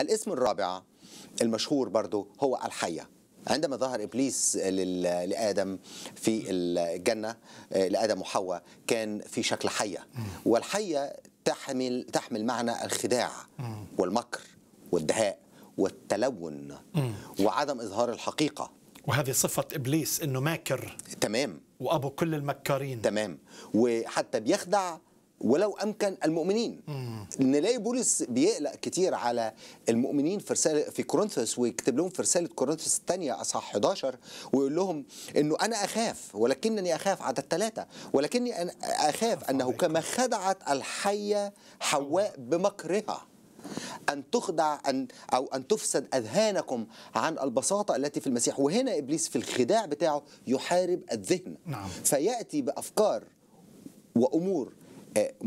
الاسم الرابع المشهور برضو هو الحيه عندما ظهر ابليس لادم في الجنه آه، لادم وحواء كان في شكل حيه والحيه تحمل تحمل معنى الخداع والمكر والدهاء والتلون وعدم اظهار الحقيقه وهذه صفة إبليس إنه ماكر تمام وأبو كل المكارين تمام وحتى بيخدع ولو امكن المؤمنين نلاقي بولس بيقلق كتير على المؤمنين في رساله في كورنثوس ويكتب لهم في رساله كورنثوس الثانيه اصحاح 11 ويقول لهم انه انا اخاف ولكنني اخاف عدد ثلاثه ولكني أنا اخاف انه كما خدعت الحيه حواء بمكرها أن تخدع أن أو أن تفسد أذهانكم عن البساطة التي في المسيح وهنا إبليس في الخداع بتاعه يحارب الذهن نعم. فيأتي بأفكار وأمور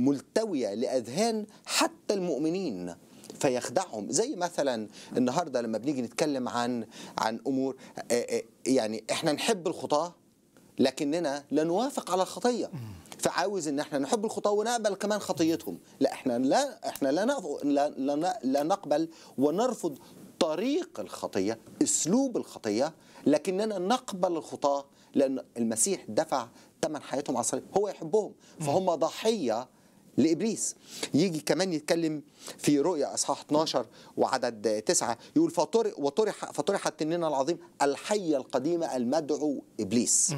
ملتويه لاذهان حتى المؤمنين فيخدعهم زي مثلا النهارده لما بنيجي نتكلم عن عن امور آه، آه، يعني احنا نحب الخطاه لكننا لا نوافق على الخطيه فعاوز ان احنا نحب الخطاه ونقبل كمان خطيتهم لا احنا لا احنا لا لا, لا, لا نقبل ونرفض طريق الخطيه اسلوب الخطيه لكننا نقبل الخطاه لان المسيح دفع ثمن حياتهم على الصليب هو يحبهم فهم ضحيه لابليس يجي كمان يتكلم في رؤيا اصحاح 12 وعدد 9 يقول فطرح فطرحت التنين العظيم الحيه القديمه المدعو ابليس